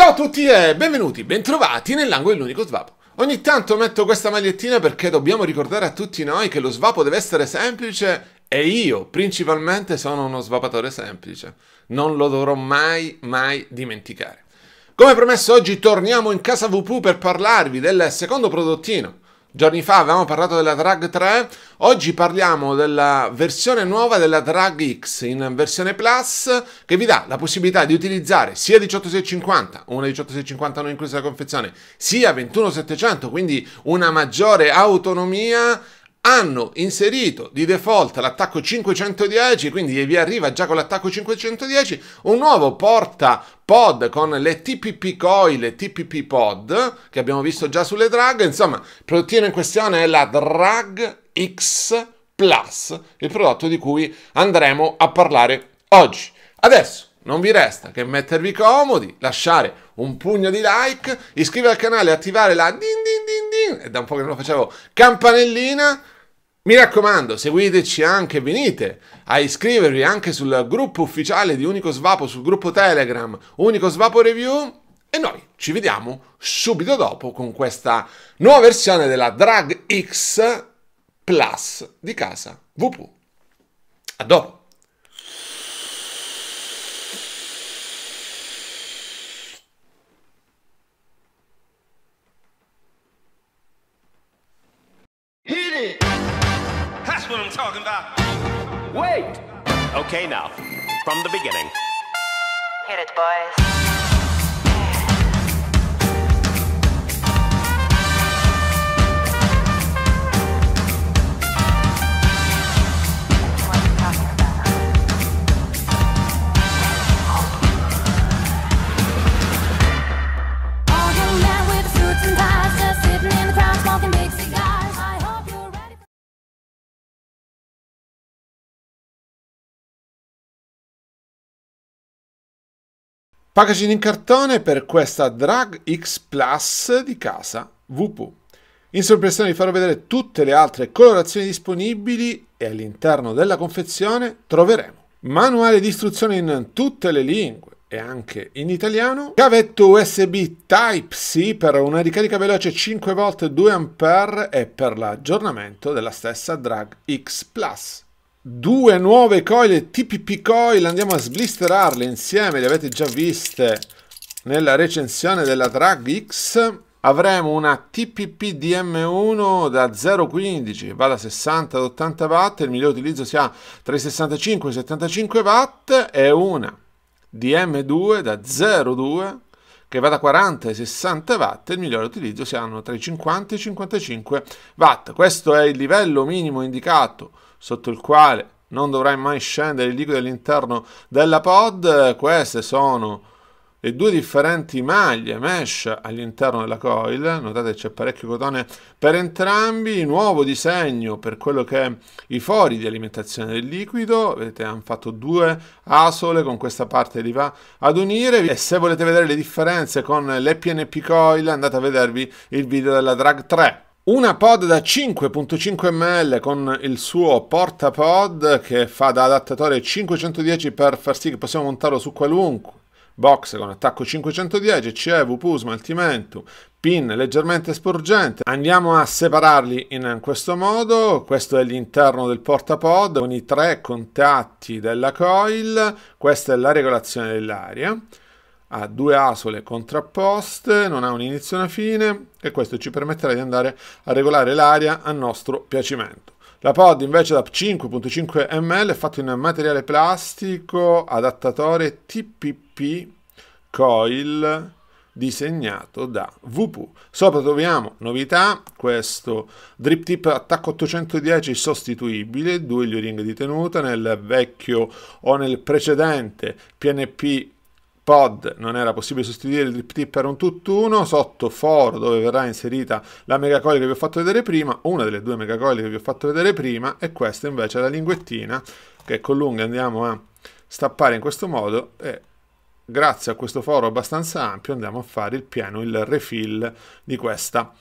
Ciao a tutti e benvenuti, bentrovati nell'angolo dell'unico svapo. Ogni tanto metto questa magliettina perché dobbiamo ricordare a tutti noi che lo svapo deve essere semplice e io principalmente sono uno svapatore semplice. Non lo dovrò mai, mai dimenticare. Come promesso oggi torniamo in casa VP per parlarvi del secondo prodottino Giorni fa avevamo parlato della Drag 3, oggi parliamo della versione nuova della Drag X in versione Plus che vi dà la possibilità di utilizzare sia 18650, una 18650 non inclusa la confezione, sia 21700, quindi una maggiore autonomia hanno inserito di default l'attacco 510, quindi vi arriva già con l'attacco 510 un nuovo porta pod con le TPP coil, TPP pod, che abbiamo visto già sulle drag, insomma, il prodottino in questione è la Drag X Plus, il prodotto di cui andremo a parlare oggi. Adesso non vi resta che mettervi comodi, lasciare un pugno di like, iscrivervi al canale, attivare la din din din din, e da un po' che non lo facevo, campanellina. Mi raccomando, seguiteci anche, venite a iscrivervi anche sul gruppo ufficiale di Unico Svapo, sul gruppo Telegram Unico Svapo Review. E noi ci vediamo subito dopo con questa nuova versione della Drag X Plus di casa VP. A dopo! what I'm talking about. Wait! Okay, now, from the beginning. Hit it, boys. Packaging in cartone per questa Drag X Plus di casa VP. In sovraimpressione vi farò vedere tutte le altre colorazioni disponibili e all'interno della confezione troveremo manuale di istruzione in tutte le lingue e anche in italiano, cavetto USB Type-C per una ricarica veloce 5V 2A e per l'aggiornamento della stessa Drag X Plus due nuove coil TPP coil, andiamo a sblisterarle insieme, le avete già viste nella recensione della Drag X. Avremo una TPP DM1 da 0,15 va da 60 ad 80 watt, il migliore utilizzo si ha tra i 65 e i 75 watt e una DM2 da 0,2 che va da 40 ai 60 watt, il migliore utilizzo si hanno tra i 50 e i 55 watt. Questo è il livello minimo indicato sotto il quale non dovrai mai scendere il liquido all'interno della pod. Queste sono le due differenti maglie mesh all'interno della coil. Notate c'è parecchio cotone per entrambi. Nuovo disegno per quello che è i fori di alimentazione del liquido. Vedete, hanno fatto due asole con questa parte li va ad unire. E se volete vedere le differenze con le PNP coil, andate a vedervi il video della Drag 3. Una pod da 5.5 ml con il suo portapod che fa da adattatore 510 per far sì che possiamo montarlo su qualunque box con attacco 510, CEV, PUS, Maltimentum, pin leggermente sporgente. Andiamo a separarli in questo modo, questo è l'interno del portapod con i tre contatti della coil, questa è la regolazione dell'aria ha due asole contrapposte, non ha un inizio e una fine e questo ci permetterà di andare a regolare l'aria a nostro piacimento. La pod invece da 5.5 ml è fatta in materiale plastico, adattatore TPP, coil, disegnato da VP. Sopra troviamo novità, questo drip tip attacco 810 sostituibile, due ring di tenuta, nel vecchio o nel precedente PNP pod non era possibile sostituire il drip tip per un tutt'uno, sotto foro dove verrà inserita la megacoil che vi ho fatto vedere prima, una delle due megacoil che vi ho fatto vedere prima, e questa invece è la linguettina che con l'unghia andiamo a stappare in questo modo e grazie a questo foro abbastanza ampio andiamo a fare il pieno, il refill di questa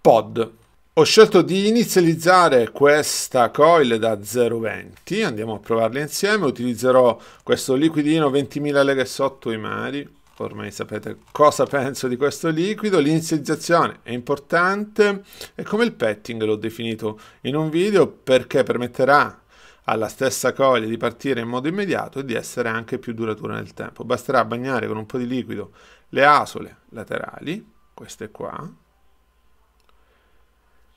pod. Ho scelto di inizializzare questa coil da 0,20, andiamo a provarla insieme, utilizzerò questo liquidino 20.000 leghe sotto i mari, ormai sapete cosa penso di questo liquido, l'inizializzazione è importante e come il petting l'ho definito in un video perché permetterà alla stessa coil di partire in modo immediato e di essere anche più duratura nel tempo. Basterà bagnare con un po' di liquido le asole laterali, queste qua,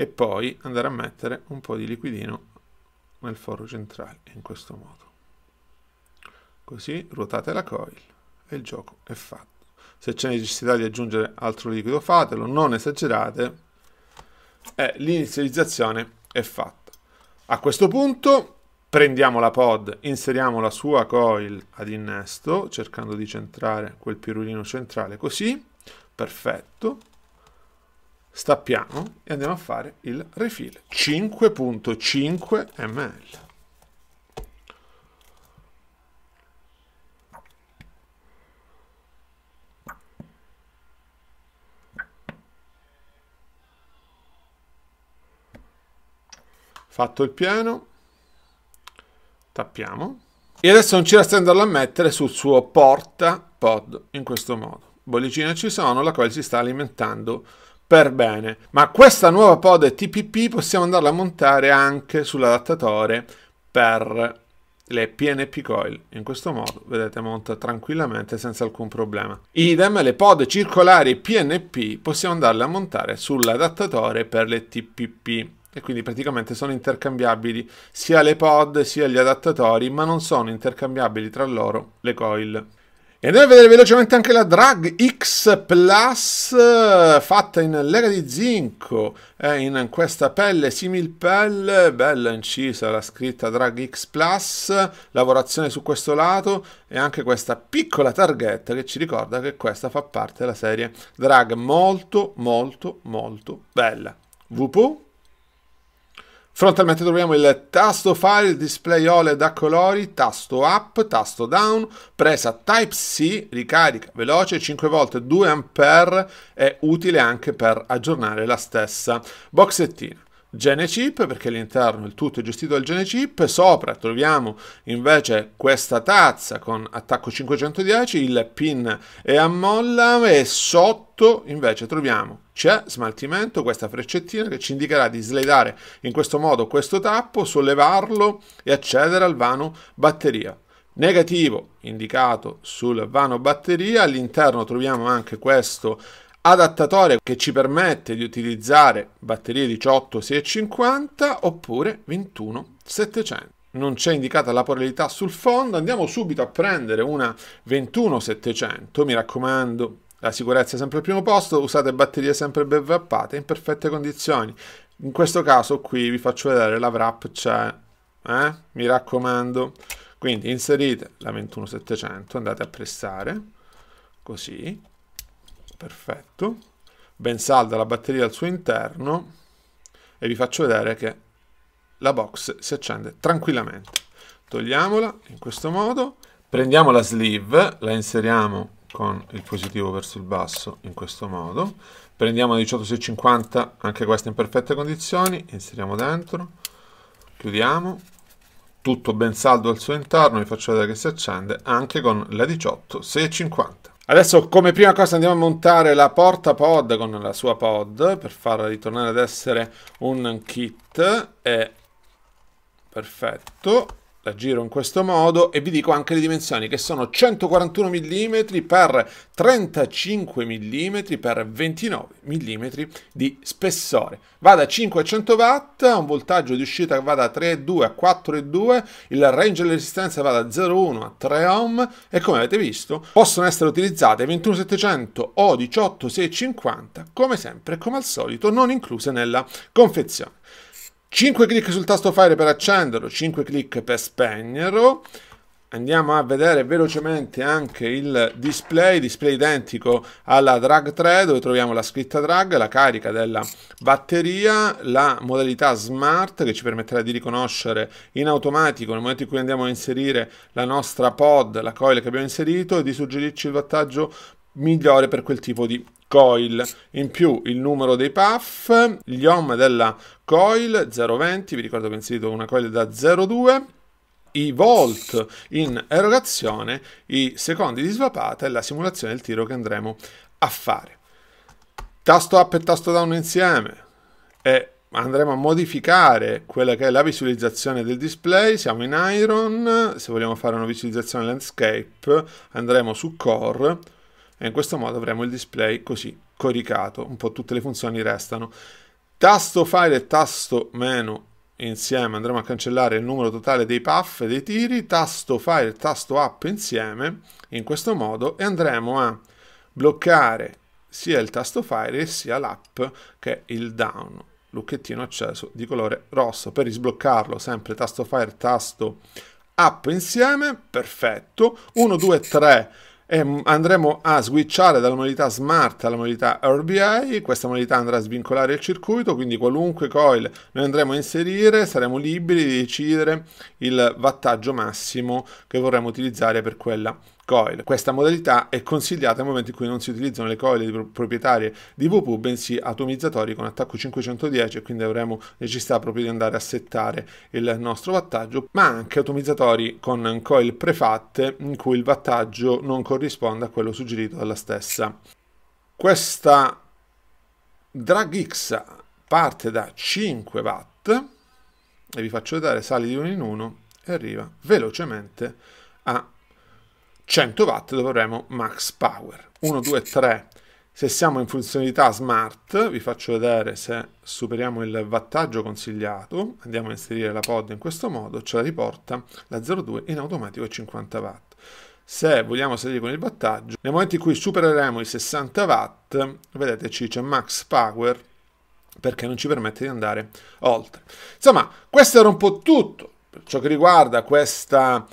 e poi andare a mettere un po' di liquidino nel foro centrale in questo modo. Così ruotate la coil e il gioco è fatto. Se c'è necessità di aggiungere altro liquido fatelo, non esagerate e eh, l'inizializzazione è fatta. A questo punto prendiamo la pod, inseriamo la sua coil ad innesto cercando di centrare quel pirulino centrale così, perfetto, stappiamo e andiamo a fare il refill 5.5 ml fatto il piano tappiamo e adesso non ci resta andarlo a mettere sul suo porta pod in questo modo bollicine ci sono la quale si sta alimentando per bene. Ma questa nuova pod TPP possiamo andarla a montare anche sull'adattatore per le PNP coil. In questo modo, vedete, monta tranquillamente senza alcun problema. Idem, le pod circolari PNP possiamo andarle a montare sull'adattatore per le TPP. E quindi praticamente sono intercambiabili sia le pod sia gli adattatori, ma non sono intercambiabili tra loro le coil. E andiamo a vedere velocemente anche la Drag X Plus eh, fatta in lega di zinco, eh, in questa pelle similpelle, bella incisa la scritta Drag X Plus, lavorazione su questo lato e anche questa piccola targhetta che ci ricorda che questa fa parte della serie Drag molto molto molto bella. Vupu? Frontalmente troviamo il tasto file, display OLED da colori, tasto up, tasto down, presa Type-C, ricarica veloce 5 volte 2 A è utile anche per aggiornare la stessa boxettina. GeneChip perché all'interno il tutto è gestito dal GeneChip, sopra troviamo invece questa tazza con attacco 510, il pin è a molla e sotto invece troviamo c'è smaltimento, questa freccettina che ci indicherà di slidare in questo modo questo tappo, sollevarlo e accedere al vano batteria. Negativo indicato sul vano batteria, all'interno troviamo anche questo adattatore che ci permette di utilizzare batterie 18 650 oppure 21 700 non c'è indicata la polarità sul fondo, andiamo subito a prendere una 21700, mi raccomando, la sicurezza è sempre al primo posto, usate batterie sempre ben wrappate, in perfette condizioni. In questo caso qui vi faccio vedere la wrap c'è, eh? mi raccomando. Quindi inserite la 21700, andate a pressare, così, perfetto, ben salda la batteria al suo interno e vi faccio vedere che la box si accende tranquillamente. Togliamola in questo modo, prendiamo la sleeve, la inseriamo con il positivo verso il basso in questo modo, prendiamo la 18650, anche questa in perfette condizioni, inseriamo dentro, chiudiamo, tutto ben saldo al suo interno, vi faccio vedere che si accende anche con la 18650. Adesso come prima cosa andiamo a montare la porta pod con la sua pod per farla ritornare ad essere un kit. E perfetto la giro in questo modo e vi dico anche le dimensioni che sono 141 mm x 35 mm x 29 mm di spessore. Va da 5 a 100 watt, un voltaggio di uscita va da 3,2 a 4,2, il range delle resistenza va da 0,1 a 3 ohm e come avete visto possono essere utilizzate 21700 o 18650 come sempre come al solito non incluse nella confezione. 5 clic sul tasto fire per accenderlo, 5 clic per spegnerlo. Andiamo a vedere velocemente anche il display, display identico alla drag 3 dove troviamo la scritta drag, la carica della batteria, la modalità smart che ci permetterà di riconoscere in automatico nel momento in cui andiamo a inserire la nostra pod, la coil che abbiamo inserito e di suggerirci il wattaggio migliore per quel tipo di coil, in più il numero dei puff, gli ohm della coil 0,20, vi ricordo che ho inserito una coil da 0,2, i volt in erogazione, i secondi di svapata e la simulazione del tiro che andremo a fare. Tasto up e tasto down insieme e andremo a modificare quella che è la visualizzazione del display, siamo in Iron, se vogliamo fare una visualizzazione landscape andremo su Core, e in questo modo avremo il display così coricato, un po' tutte le funzioni restano. Tasto file e tasto menu insieme andremo a cancellare il numero totale dei puff dei tiri, tasto file e tasto up insieme in questo modo e andremo a bloccare sia il tasto file sia l'app che il down lucchettino acceso di colore rosso per risbloccarlo sempre tasto fire tasto up insieme perfetto 1 2 3 e ehm, andremo a switchare dalla modalità smart alla modalità RBI, questa modalità andrà a svincolare il circuito, quindi qualunque coil noi andremo a inserire saremo liberi di decidere il wattaggio massimo che vorremmo utilizzare per quella coil. Questa modalità è consigliata nel momento in cui non si utilizzano le coil proprietarie di VPU, bensì atomizzatori con attacco 510 e quindi avremo necessità proprio di andare a settare il nostro wattaggio, ma anche atomizzatori con coil prefatte in cui il wattaggio non corrisponde a quello suggerito dalla stessa. Questa Drag X parte da 5 watt e vi faccio vedere sale di uno in uno e arriva velocemente a 100 watt dove avremo max power. 1, 2, 3. Se siamo in funzionalità smart, vi faccio vedere se superiamo il wattaggio consigliato, andiamo a inserire la pod in questo modo, ce la riporta la 02 in automatico a 50 watt. Se vogliamo salire con il wattaggio, nel momento in cui supereremo i 60 watt, vedete ci dice max power perché non ci permette di andare oltre. Insomma, questo era un po' tutto per ciò che riguarda questa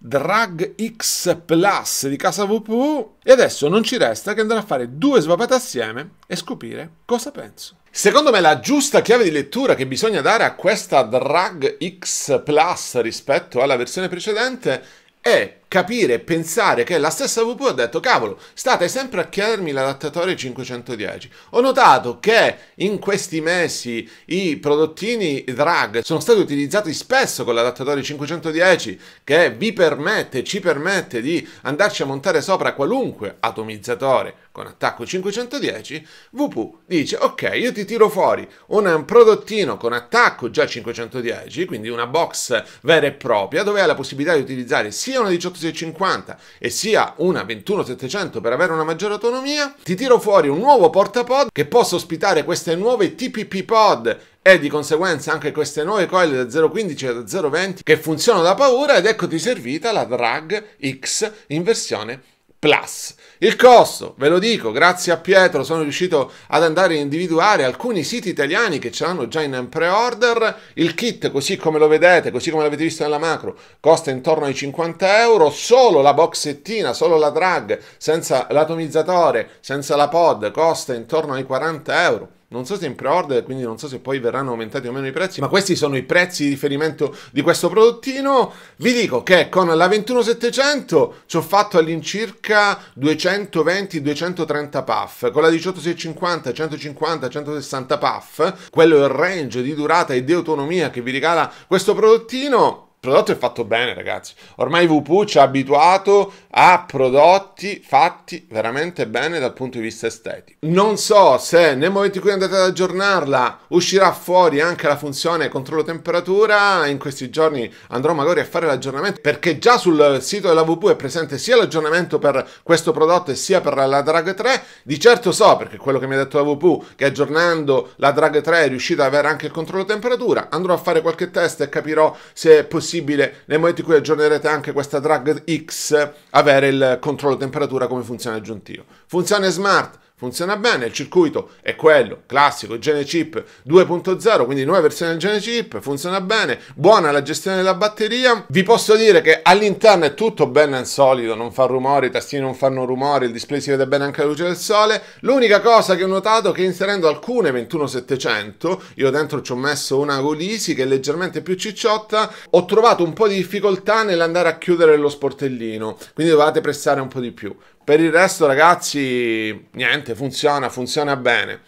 Drag X Plus di casa WPU e adesso non ci resta che andare a fare due svapate assieme e scoprire cosa penso. Secondo me la giusta chiave di lettura che bisogna dare a questa Drag X Plus rispetto alla versione precedente è capire e pensare che la stessa VP ha detto cavolo, state sempre a chiedermi l'adattatore 510. Ho notato che in questi mesi i prodottini drag sono stati utilizzati spesso con l'adattatore 510 che vi permette, ci permette di andarci a montare sopra qualunque atomizzatore con attacco 510, VP dice ok, io ti tiro fuori un prodottino con attacco già 510, quindi una box vera e propria dove hai la possibilità di utilizzare sia una 18 X50 e sia una 21700 per avere una maggiore autonomia, ti tiro fuori un nuovo portapod che possa ospitare queste nuove TPP pod e di conseguenza anche queste nuove coil da 015 e da 020 che funzionano da paura ed eccoti servita la Drag X in versione Plus. Il costo, ve lo dico, grazie a Pietro sono riuscito ad andare a individuare alcuni siti italiani che ce l'hanno già in pre-order. Il kit, così come lo vedete, così come l'avete visto nella macro, costa intorno ai 50 euro. Solo la boxettina, solo la drag, senza l'atomizzatore, senza la pod, costa intorno ai 40 euro non so se in pre-order, quindi non so se poi verranno aumentati o meno i prezzi, ma mm. questi sono i prezzi di riferimento di questo prodottino. Vi dico che con la 21700 ci ho fatto all'incirca 220-230 puff, con la 18650, 150, 160 puff, quello è il range di durata e di autonomia che vi regala questo prodottino il prodotto è fatto bene, ragazzi. Ormai VPU ci ha abituato a prodotti fatti veramente bene dal punto di vista estetico. Non so se nel momento in cui andate ad aggiornarla uscirà fuori anche la funzione controllo temperatura. In questi giorni andrò magari a fare l'aggiornamento perché già sul sito della VPU è presente sia l'aggiornamento per questo prodotto sia per la Drag 3. Di certo so, perché quello che mi ha detto la VPU, che aggiornando la Drag 3 è riuscita ad avere anche il controllo temperatura. Andrò a fare qualche test e capirò se è possibile possibile, nel momento in cui aggiornerete anche questa drag X, avere il controllo temperatura come funzione aggiuntivo. Funzione smart, funziona bene, il circuito è quello, classico, il Gene Chip 2.0, quindi nuova versione del Gene Chip, funziona bene, buona la gestione della batteria, vi posso dire che all'interno è tutto ben solido, non fa rumori, i tastini non fanno rumori, il display si vede bene anche alla luce del sole, l'unica cosa che ho notato è che inserendo alcune 21700, io dentro ci ho messo una Golisi che è leggermente più cicciotta, ho trovato un po' di difficoltà nell'andare a chiudere lo sportellino, quindi dovevate pressare un po' di più. Per il resto, ragazzi, niente, funziona, funziona bene.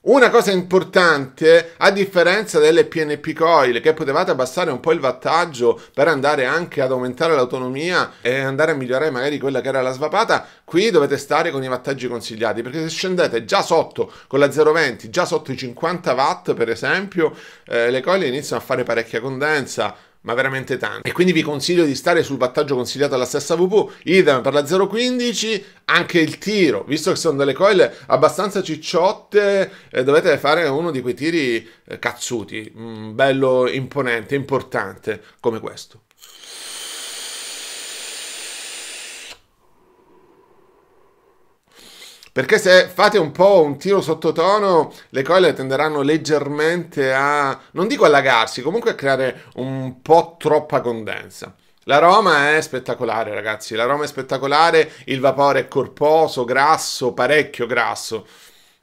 Una cosa importante, a differenza delle PNP coil che potevate abbassare un po' il wattaggio per andare anche ad aumentare l'autonomia e andare a migliorare magari quella che era la svapata, qui dovete stare con i wattaggi consigliati perché se scendete già sotto con la 020, già sotto i 50 watt per esempio, eh, le coil iniziano a fare parecchia condensa, ma veramente tante. E quindi vi consiglio di stare sul wattaggio consigliato alla stessa VP, idem per la 0.15, anche il tiro, visto che sono delle coil abbastanza cicciotte, eh, dovete fare uno di quei tiri eh, cazzuti, mh, mm, bello imponente, importante come questo. Perché se fate un po' un tiro sottotono, le coile tenderanno leggermente a, non dico allagarsi, comunque a creare un po' troppa condensa. La Roma è spettacolare, ragazzi. La Roma è spettacolare, il vapore è corposo, grasso, parecchio grasso.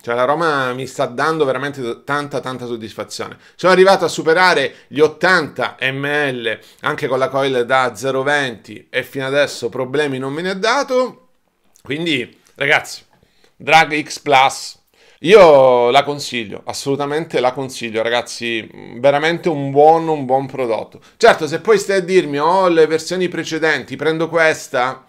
Cioè la Roma mi sta dando veramente tanta tanta soddisfazione. Sono arrivato a superare gli 80 ml anche con la coil da 0,20 e fino adesso problemi non me ne ha dato. Quindi, ragazzi, Drag X Plus. Io la consiglio, assolutamente la consiglio, ragazzi, mm, veramente un buon, un buon prodotto. Certo, se poi stai a dirmi, ho oh, le versioni precedenti, prendo questa,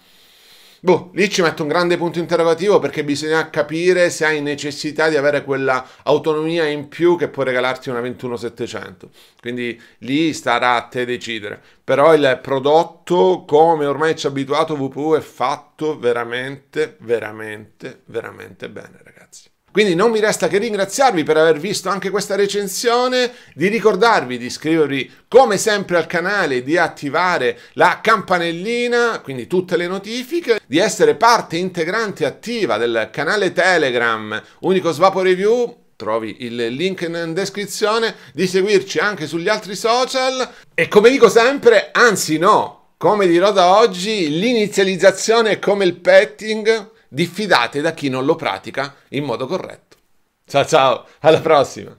Boh, lì ci metto un grande punto interrogativo perché bisogna capire se hai necessità di avere quella autonomia in più che può regalarti una 21700. Quindi lì starà a te decidere. Però il prodotto, come ormai ci ha abituato VPU, è fatto veramente, veramente, veramente bene, ragazzi. Quindi non mi resta che ringraziarvi per aver visto anche questa recensione, di ricordarvi di iscrivervi come sempre al canale, di attivare la campanellina, quindi tutte le notifiche, di essere parte integrante attiva del canale Telegram Unico Svapo Review, trovi il link in descrizione, di seguirci anche sugli altri social e come dico sempre, anzi no, come dirò da oggi, l'inizializzazione è come il petting diffidate da chi non lo pratica in modo corretto. Ciao ciao, alla prossima!